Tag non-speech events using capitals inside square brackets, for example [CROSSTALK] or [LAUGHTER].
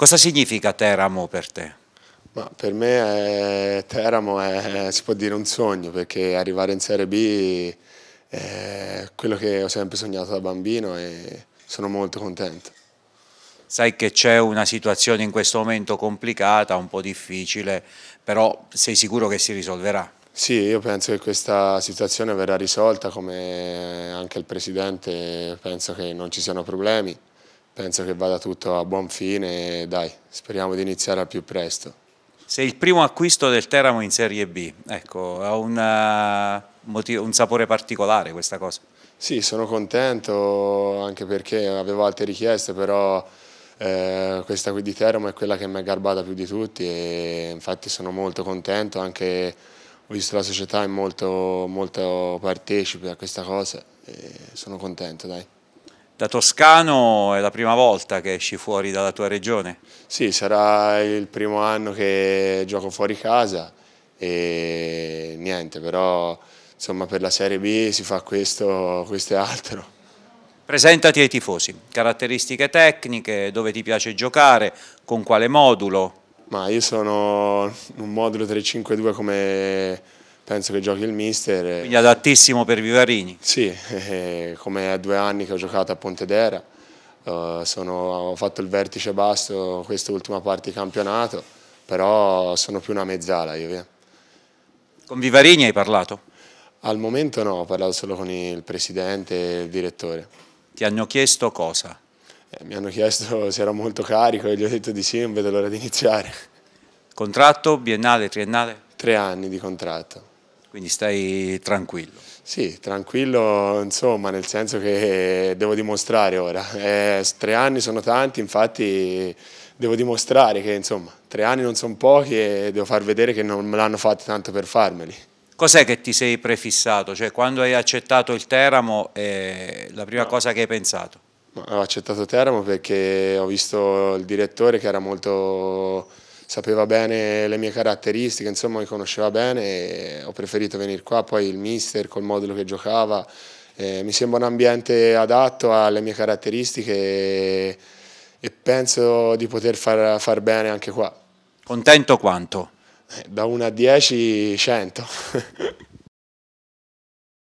Cosa significa Teramo per te? Ma per me eh, Teramo è, si può dire un sogno perché arrivare in Serie B è quello che ho sempre sognato da bambino e sono molto contento. Sai che c'è una situazione in questo momento complicata, un po' difficile, però sei sicuro che si risolverà? Sì, io penso che questa situazione verrà risolta come anche il Presidente penso che non ci siano problemi penso che vada tutto a buon fine e dai, speriamo di iniziare al più presto. Sei il primo acquisto del Teramo in Serie B, ecco, ha un, eh, motivo, un sapore particolare questa cosa. Sì, sono contento anche perché avevo altre richieste, però eh, questa qui di Teramo è quella che mi è garbata più di tutti e infatti sono molto contento, anche ho visto la società è molto, molto partecipe a questa cosa e sono contento, dai. Da toscano è la prima volta che esci fuori dalla tua regione? Sì, sarà il primo anno che gioco fuori casa e niente, però insomma per la Serie B si fa questo, questo e altro. Presentati ai tifosi, caratteristiche tecniche, dove ti piace giocare, con quale modulo? Ma io sono un modulo 352 come penso che giochi il mister. Eh. Quindi adattissimo per Vivarini. Sì, [LAUGHS] eh, come a due anni che ho giocato a Pontedera, eh, ho fatto il vertice basso questa ultima parte di campionato, però sono più una mezzala io. Via. Con Vivarini hai parlato? Al momento no, ho parlato solo con il presidente e il direttore. Ti hanno chiesto cosa? Eh, mi hanno chiesto [LAUGHS] se ero molto carico e gli ho detto di sì, non vedo l'ora di iniziare. Contratto biennale, triennale? Tre anni di contratto. Quindi stai tranquillo? Sì, tranquillo, insomma, nel senso che devo dimostrare ora. Eh, tre anni sono tanti, infatti devo dimostrare che, insomma, tre anni non sono pochi e devo far vedere che non me l'hanno fatto tanto per farmeli. Cos'è che ti sei prefissato? Cioè, quando hai accettato il Teramo, eh, la prima no. cosa che hai pensato? Ho accettato Teramo perché ho visto il direttore che era molto sapeva bene le mie caratteristiche, insomma mi conosceva bene e ho preferito venire qua, poi il mister col modulo che giocava, eh, mi sembra un ambiente adatto alle mie caratteristiche e, e penso di poter far, far bene anche qua. Contento quanto? Eh, da 1 a 10, 100. [LAUGHS]